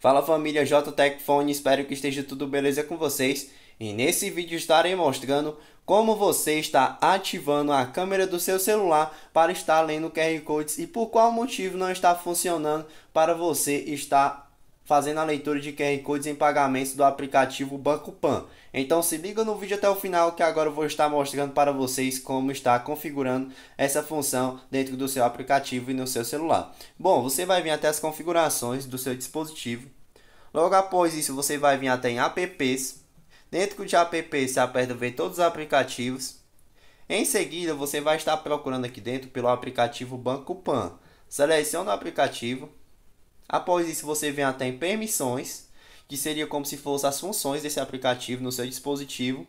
Fala família JTech Phone, espero que esteja tudo beleza com vocês. E nesse vídeo estarei mostrando como você está ativando a câmera do seu celular para estar lendo QR Codes e por qual motivo não está funcionando para você estar fazendo a leitura de QR Codes em pagamentos do aplicativo Banco Pan. Então se liga no vídeo até o final que agora eu vou estar mostrando para vocês como está configurando essa função dentro do seu aplicativo e no seu celular. Bom, você vai vir até as configurações do seu dispositivo. Logo após isso você vai vir até em apps. Dentro de Apps você aperta ver todos os aplicativos. Em seguida você vai estar procurando aqui dentro pelo aplicativo Banco Pan. Seleciona o aplicativo Após isso, você vem até em permissões, que seria como se fossem as funções desse aplicativo no seu dispositivo.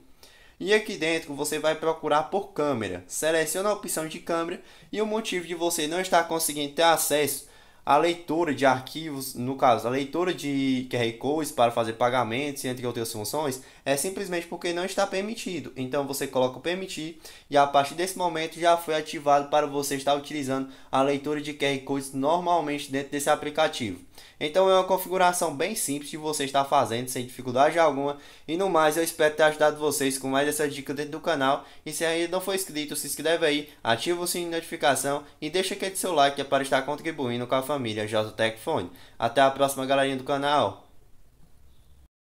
E aqui dentro você vai procurar por câmera. Seleciona a opção de câmera e o motivo de você não estar conseguindo ter acesso a leitura de arquivos, no caso, a leitura de QR Codes para fazer pagamentos, entre outras funções, é simplesmente porque não está permitido. Então você coloca o permitir e a partir desse momento já foi ativado para você estar utilizando a leitura de QR Codes normalmente dentro desse aplicativo. Então é uma configuração bem simples de você estar fazendo sem dificuldade alguma. E no mais, eu espero ter ajudado vocês com mais essa dica dentro do canal. E se ainda não for inscrito, se inscreve aí, ativa o sininho de notificação e deixa aquele seu like para estar contribuindo com a família Jotec Fone. Até a próxima, galerinha do canal!